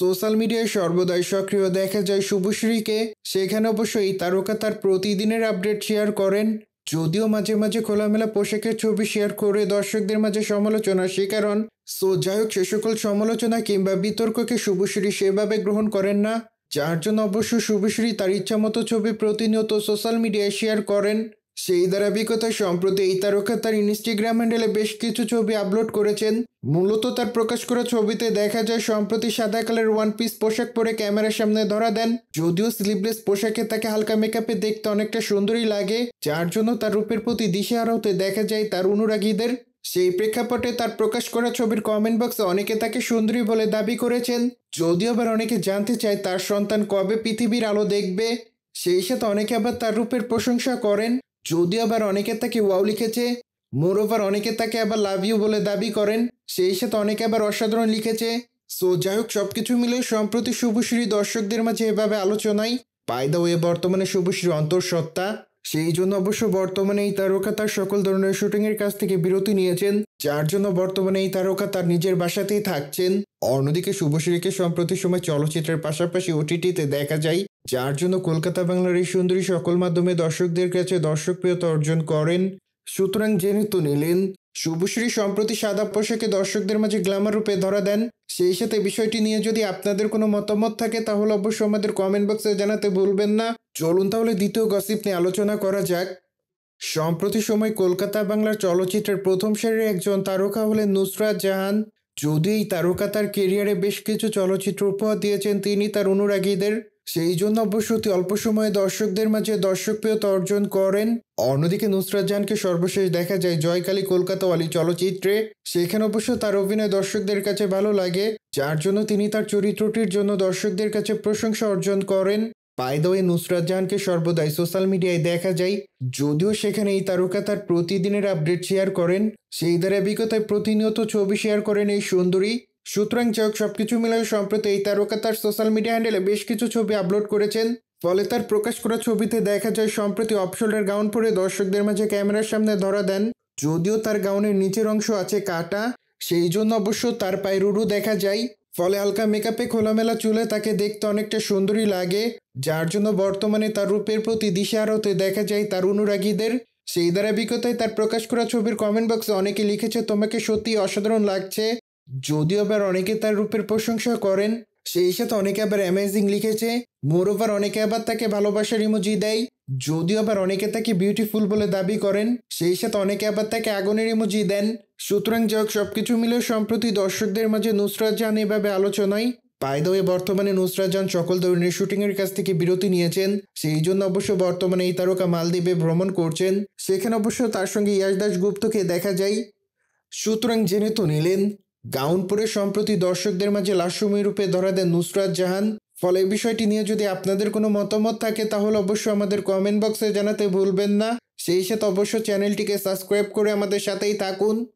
social মিডিয়ায় সর্বদাই সক্রিয় দেখা যায় শুভশ্রীকে সেখানে অবশ্যই তারকা তার প্রতিদিনের আপডেট শেয়ার করেন যদিও মাঝে মাঝে খোলামেলা পোশাকের ছবি শেয়ার করে দর্শকদের মাঝে সমালোচনা শিকার হন সো যাই হোক সে সকল সমালোচনা কিংবা বিতর্ককে শুভশ্রী সেভাবে গ্রহণ করেন না যার জন্য অবশ্য শুভশ্রী তার ইচ্ছামতো ছবি প্রতিনিয়ত সোশ্যাল মিডিয়ায় শেয়ার করেন সেই ধারাবাহিকতা সম্প্রতি এই তারকা তার ইনস্টাগ্রাম হ্যান্ডেলে বেশ কিছু ছবি আপলোড করেছেন মূলত তার প্রকাশ করা ছবিতে দেখা যায় সম্প্রতি সাদা কালার ওয়ান পিস পোশাক পরে ক্যামেরার সামনে ধরা দেন যদিও স্লিভলেস পোশাকে তাকে হালকা মেকআপে দেখতে অনেকটা সুন্দরই লাগে যার জন্য তার রূপের প্রতি দিশা আরোতে দেখা যায় তার অনুরাগীদের সেই প্রেক্ষাপটে তার প্রকাশ করা ছবির কমেন্ট বক্সে অনেকে তাকে সুন্দরী বলে দাবি করেছেন যদিও আবার অনেকে জানতে চায় তার সন্তান কবে পৃথিবীর আলো দেখবে সেই সাথে অনেকে আবার তার রূপের প্রশংসা করেন যদিও আবার অনেকে তাকে ওয়াও লিখেছে মোর অনেকে তাকে আবার লাভ ইউ বলে দাবি করেন সেই সাথে অনেকে আবার অসাধারণ লিখেছে সো যাই হোক সব কিছু মিলে সম্প্রতি শুভশ্রী দর্শকদের মাঝে এভাবে আলোচনায় পায়দা হয়ে বর্তমানে শুভশ্রী অন্তঃসত্ত্বা সেই জন্য অবশ্য বর্তমানে এই তারকা তার সকল ধরনের এর কাছ থেকে বিরতি নিয়েছেন যার জন্য বর্তমানে এই তারকা তার নিজের বাসাতেই থাকছেন অন্যদিকে শুভশ্রীকে সম্প্রতি সময় চলচ্চিত্রের পাশাপাশি ওটিটিতে দেখা যায় যার জন্য কলকাতা বাংলার এই সুন্দরী সকল মাধ্যমে দর্শকদের কাছে দর্শকপ্রিয়তা অর্জন করেন সুতরাং যেহেতু নিলেন শুভশ্রী সম্প্রতি সাদা পোশাকে দর্শকদের মাঝে গ্ল্যামার রূপে ধরা দেন সেই সাথে বিষয়টি নিয়ে যদি আপনাদের কোনো মতামত থাকে তাহলে অবশ্যই আমাদের কমেন্ট বক্সে জানাতে ভুলবেন না চলুন তাহলে দ্বিতীয় গসিপ নিয়ে আলোচনা করা যাক সম্প্রতি সময় কলকাতা বাংলার চলচ্চিত্রের প্রথম সারির একজন তারকা হলেন নুসরাত জাহান যদি এই তারকা তার কেরিয়ারে বেশ কিছু চলচ্চিত্র উপহার দিয়েছেন তিনি তার অনুরাগীদের সেই জন্য অবশ্য অতি অল্প সময়ে দর্শকদের মাঝে দর্শকপ্রিয়তা অর্জন করেন অন্যদিকে নুসরাত জাহানকে সর্বশেষ দেখা যায় জয়কালী কলকাতা কলকাতাওয়ালি চলচ্চিত্রে সেখানে অবশ্য তার অভিনয় দর্শকদের কাছে ভালো লাগে যার জন্য তিনি তার চরিত্রটির জন্য দর্শকদের কাছে প্রশংসা অর্জন করেন পায়দাওয়ে নুসরাত জাহানকে সর্বদাই সোশ্যাল মিডিয়ায় দেখা যায় যদিও সেখানে এই তারকা তার প্রতিদিনের আপডেট শেয়ার করেন সেই দ্বারা ধারাবাহিকতায় প্রতিনিয়ত ছবি শেয়ার করেন এই সুন্দরী সুতরাং যাই সব কিছু মিলে সম্প্রতি এই তারকা তার সোশ্যাল মিডিয়া হ্যান্ডেলে বেশ কিছু ছবি আপলোড করেছেন ফলে তার প্রকাশ করা ছবিতে দেখা যায় সম্প্রতি অপশোল্ডার গাউন পরে দর্শকদের মাঝে ক্যামেরার সামনে ধরা দেন যদিও তার গাউনের নিচের অংশ আছে কাটা সেই জন্য অবশ্য তার পায়ে রুরু দেখা যায় ফলে হালকা মেকআপে খোলামেলা চুলে তাকে দেখতে অনেকটা সুন্দরী লাগে যার জন্য বর্তমানে তার রূপের প্রতি দিশা আরতে দেখা যায় তার অনুরাগীদের সেই দ্বারা ধারাবাহিকতায় তার প্রকাশ করা ছবির কমেন্ট বক্সে অনেকে লিখেছে তোমাকে সত্যি অসাধারণ লাগছে যদিও আবার অনেকে তার রূপের প্রশংসা করেন সেই সাথে অনেকে আবার অ্যামেজিং লিখেছে মোর অনেকে আবার তাকে ভালোবাসার ইমোজি দেয় যদিও আবার অনেকে তাকে বিউটিফুল বলে দাবি করেন সেই সাথে অনেকে আবার তাকে আগুনের ইমোজি দেন সুতরাং যাক সব কিছু মিলে সম্প্রতি দর্শকদের মাঝে নুসরাত জান এভাবে আলোচনায় হয়ে বর্তমানে নুসরাত জান সকল ধরনের শুটিংয়ের কাছ থেকে বিরতি নিয়েছেন সেই জন্য অবশ্য বর্তমানে এই তারকা মালদ্বীপে ভ্রমণ করছেন সেখানে অবশ্য তার সঙ্গে ইয়াশ গুপ্তকে দেখা যায় সুতরাং জেনে তো নিলেন গাউনপুরে সম্প্রতি দর্শকদের মাঝে লাশমী রূপে ধরা দেন নুসরাত জাহান ফলে এই বিষয়টি নিয়ে যদি আপনাদের কোনো মতামত থাকে তাহলে অবশ্যই আমাদের কমেন্ট বক্সে জানাতে ভুলবেন না সেই সাথে অবশ্য চ্যানেলটিকে সাবস্ক্রাইব করে আমাদের সাথেই থাকুন